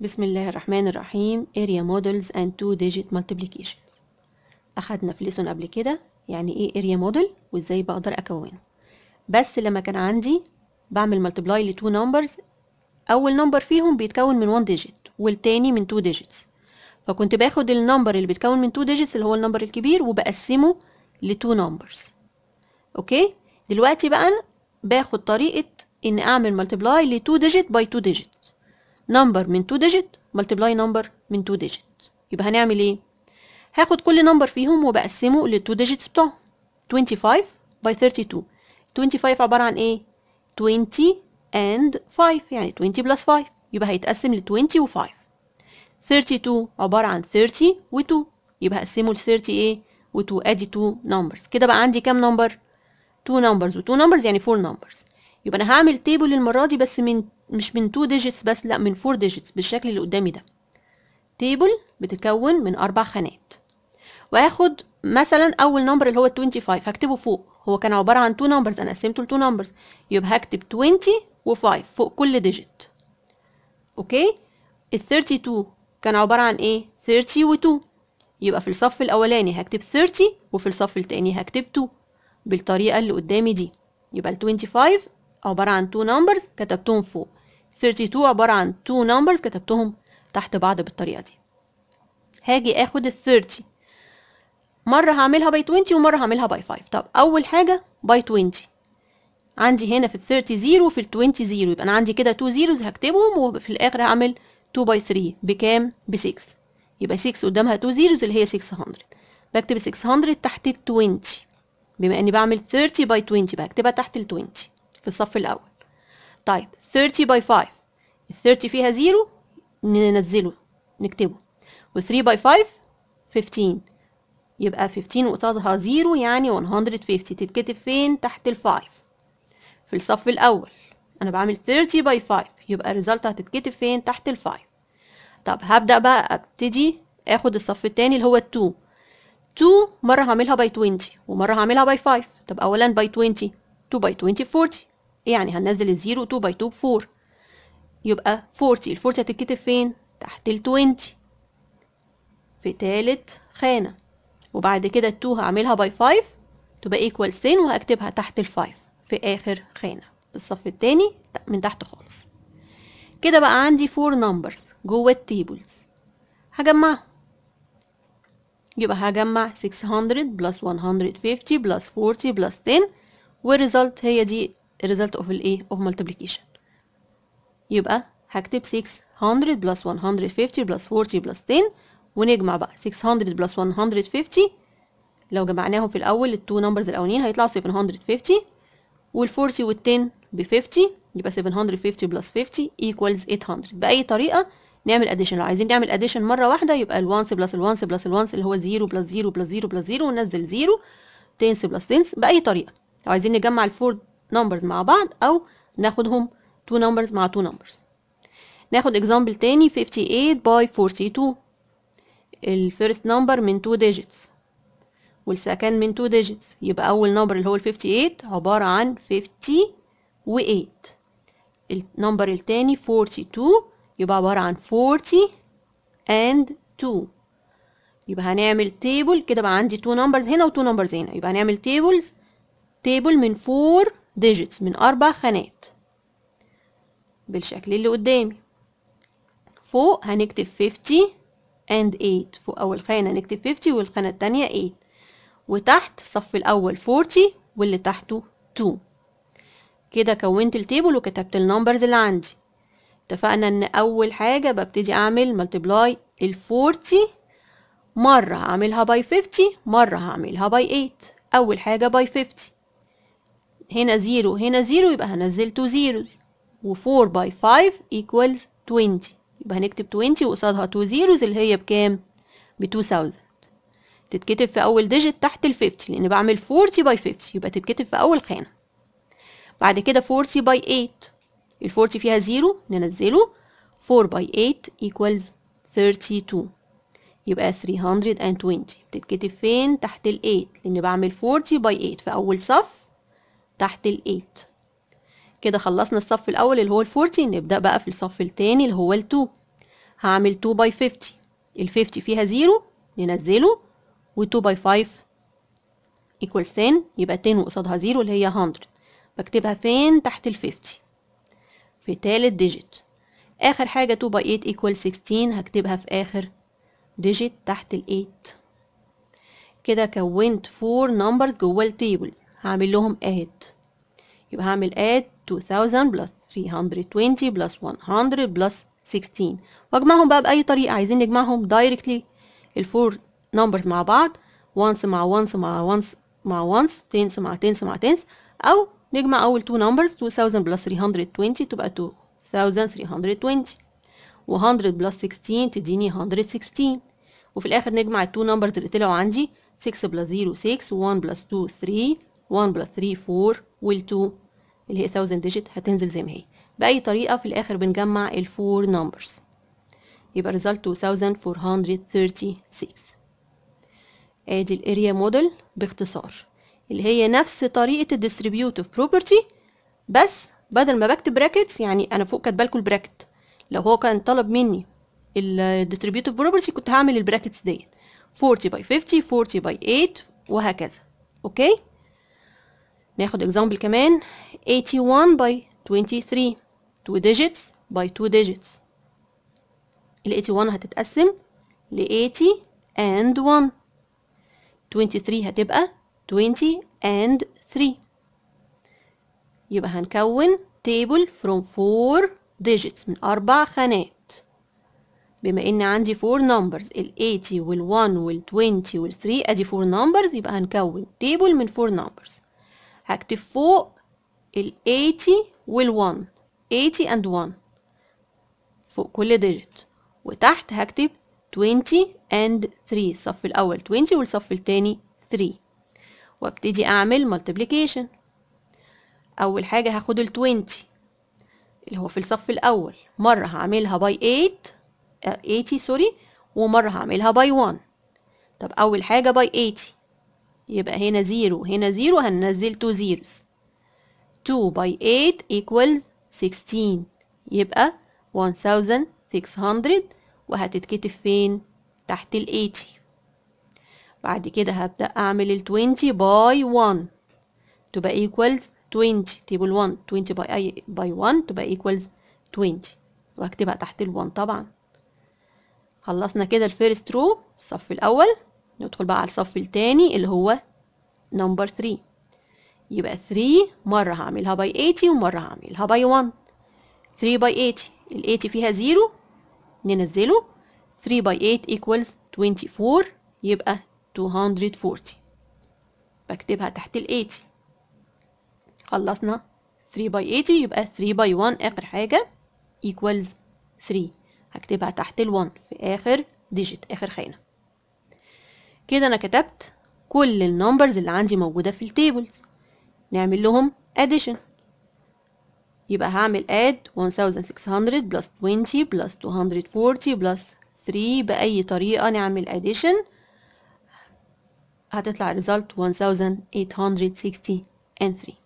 بسم الله الرحمن الرحيم area models and two digit multiplications أخدنا في ليسون قبل كده يعني إيه area model وإزاي بقدر أكونه بس لما كان عندي بعمل multiply لتو numbers أول نمبر فيهم بيتكون من 1 digit والتاني من 2 digits فكنت باخد النمبر اللي بيتكون من 2 digits اللي هو النمبر الكبير وبقسمه لتو numbers أوكي دلوقتي بقى باخد طريقة إن أعمل multiply لتو digit by 2 Digits نمبر من 2 ديجيت ملتبلاي نمبر من 2 ديجيت يبقى هنعمل ايه هاخد كل نمبر فيهم وبقسمه ل 2 ديجيتس بتوعهم 25 باي 32 25 عباره عن ايه 20 اند 5 يعني 20 بلس 5 يبقى هيتقسم ل 20 و5 32 عباره عن 30 و2 يبقى هقسمه ل 30 ايه و2 ادي 2 نمبرز كده بقى عندي كام نمبر 2 نمبرز و2 نمبرز يعني 4 نمبرز يبقى انا هعمل تيبل المره دي بس من مش من 2 ديجيتس بس لا من 4 ديجيتس بالشكل اللي قدامي ده تيبل بتتكون من اربع خانات واخد مثلا اول نمبر اللي هو 25 هكتبه فوق هو كان عباره عن 2 نمبرز انا قسمته ل 2 نمبرز يبقى هكتب 20 و5 فوق كل ديجيت اوكي ال 32 كان عباره عن ايه 30 و2 يبقى في الصف الاولاني هكتب 30 وفي الصف الثاني هكتب 2 بالطريقه اللي قدامي دي يبقى ال 25 عباره عن 2 نمبرز كتبتهم فوق 32 عبارة عن two numbers كتبتهم تحت بعض بالطريقة دي هاجي اخد ال 30 مرة هعملها by 20 ومرة هعملها by 5 طب أول حاجة by 20 عندي هنا في ال 30 0 وفي ال 20 0 يبقى أنا عندي كده 2 zeros هكتبهم وفي الآخر هعمل 2 by 3 بكام؟ ب 6 يبقى 6 قدامها 2 zeros اللي هي 600 بكتب 600 تحت ال 20 بما إني بعمل 30 by 20 بكتبها تحت ال 20 في الصف الأول طيب 30 باي 5 ال 30 فيها زيرو ننزله نكتبه و 3 باي 5 15 يبقى 15 قصادها زيرو يعني 150 تتكتب فين تحت ال 5 في الصف الاول انا بعمل 30 باي 5 يبقى الريزلت هتتكتب فين تحت ال 5 طب هبدا بقى ابتدي اخد الصف التاني اللي هو 2 2 مره هعملها باي 20 ومره هعملها باي 5 طب اولا باي 20 2 باي 20 40 يعني هننزل الزيرو 2 باي 2 بفور يبقى 40 ال 40 هتتكتب فين تحت ال 20 في تالت خانة وبعد كده ال 2 هعملها باي 5 تبقى ايكوال سين وهكتبها تحت ال 5 في اخر خانة في الصف التاني من تحت خالص كده بقى عندي 4 نمبرز جوه التيبلز هجمعهم يبقى هجمع 600 بلس 150 بلس 40 بلس 10 والريزلت هي دي result of الايه of multiplication يبقى هكتب 600 plus 150 plus 40 plus 10 ونجمع بقى 600 plus 150 لو جمعناهم في الأول التو نمبرز الأولين هيطلعوا 750 وال40 وال10 ب 50 يبقى 750 plus 50 equals 800 بأي طريقة نعمل اديشن لو عايزين نعمل اديشن مرة واحدة يبقى الـ 1 plus الـ 1 اللي هو 0 plus 0 plus 0 plus 0 وننزل 0 تنس بلس تنس بأي طريقة لو عايزين نجمع ال4 numbers مع بعض أو ناخدهم two numbers مع two numbers ناخد example تاني 58 by 42 first number من two digits والسكند من two digits يبقى أول نمبر اللي هو ال 58 عبارة عن 58 number التاني 42 يبقى عبارة عن 40 and 2 يبقى هنعمل تيبل كده بقى عندي 2 نمبرز هنا و2 نمبرز هنا يبقى هنعمل تيبلز تيبل من 4 ديجيتس من أربع خانات بالشكل اللي قدامي فوق هنكتب 50 and 8 فوق أول خانة هنكتب 50 والخانة التانية 8 وتحت صف الأول 40 واللي تحته 2 كده كونت التيبل وكتبت النمبرز اللي عندي اتفقنا ان اول حاجة ببتدي اعمل ملتبلاي ال 40 مرة هعملها باي 50 مرة هعملها باي 8 اول حاجة باي 50 هنا زيرو هنا زيرو يبقى هنزل تو زيروز و4 باي 5 equals 20 يبقى هنكتب 20 وقصادها تو زيروز اللي هي بكام ب 2000 تتكتب في اول ديجيت تحت ال 50 لان بعمل 40 باي 50 يبقى تتكتب في اول خانه بعد كده 40 باي 8 ال 40 فيها زيرو ننزله 4 باي 8 equals 32 يبقى 320 بتتكتب فين تحت ال 8 لان بعمل 40 باي 8 في اول صف تحت ال 8 كده خلصنا الصف الاول اللي هو ال 40 نبدا بقى في الصف الثاني اللي هو ال 2 هعمل 2 باي 50 ال 50 فيها 0 ننزله و 2 باي 5 ايكوال 10 يبقى 10 وقصادها 0 اللي هي 100 بكتبها فين تحت ال 50 في تالت ديجيت اخر حاجه 2 باي 8 ايكوال 16 هكتبها في اخر ديجيت تحت ال 8 كده كونت 4 نمبرز جوه التيبل هعمل لهم add يبقى هعمل add 2000 plus 320 plus 100 plus 16 واجمعهم بقى بأي طريقة عايزين نجمعهم directly الفور نمبرز مع بعض once مع once مع once مع once tens مع tens مع tens أو نجمع أول two numbers 2000 plus 320 تبقى 2320 و100 plus 16 تديني 116 وفي الآخر نجمع التو نمبرز اللي طلعوا عندي 6 plus 0 6 و1 plus 2 3 1 بلس 3 4 وال2 اللي هي 1000 ديجيت هتنزل زي ما هي بأي طريقة في الآخر بنجمع 4 نمبرز يبقى result 2436 ادي الاريا موديل باختصار اللي هي نفس طريقة الديستريبيوتيف بروبرتي بس بدل ما بكتب brackets يعني انا فوق لكم البراكت لو هو كان طلب مني الديستريبيوتيف بروبرتي كنت هعمل البراكتس ديت 40 باي 50 40 باي 8 وهكذا اوكي ناخد اكزامبل كمان 81 باي 23 2 ديجيتس باي 2 ديجيتس ال 81 هتتقسم ل 80 اند 1 23 هتبقى 20 اند 3 يبقى هنكون تيبل فروم 4 ديجيتس من أربع خانات بما إن عندي 4 نمبرز ال 80 وال 1 وال 20 وال 3 أدي 4 نمبرز يبقى هنكون تيبل من 4 نمبرز هكتب فوق ال 80 وال 1 80 and 1 فوق كل ديجيت وتحت هكتب 20 and 3 الصف الأول 20 والصف الثاني 3 وابتدي أعمل multiplication أول حاجة هاخد ال 20 اللي هو في الصف الأول مرة هعملها by 8 80 سوري ومرة هعملها by 1 طب أول حاجة by 80 يبقى هنا زيرو هنا زيرو هننزل تو زيروز تو باي ايت ايكوالز سكستين يبقى وان ثاوزن سكس هندرد وهتتكتب فين تحت الايتي بعد كده هبدأ أعمل التوينتي باي وان تبقى ايكوالز توينتي تيبو الوان توينتي باي اي باي وان تبقى ايكوالز توينتي وهكتبها تحت الوان طبعا خلصنا كده الفيرست رو الصف الأول ندخل بقى على الصف الثاني اللي هو نمبر 3 يبقى 3 مرة هعملها باي 80 ومرة هعملها باي 1 3 باي 80 ال 80 فيها 0 ننزله 3 باي 8 equals 24 يبقى 240 بكتبها تحت ال 80 خلصنا 3 باي 80 يبقى 3 باي 1 آخر حاجة equals 3 هكتبها تحت ال 1 في آخر ديجيت آخر خانة كده انا كتبت كل النمبرز اللي عندي موجودة في التابلز نعمل لهم addition يبقى هعمل add 1600 plus 20 plus 240 plus 3 بأي طريقة نعمل addition هتطلع result 1863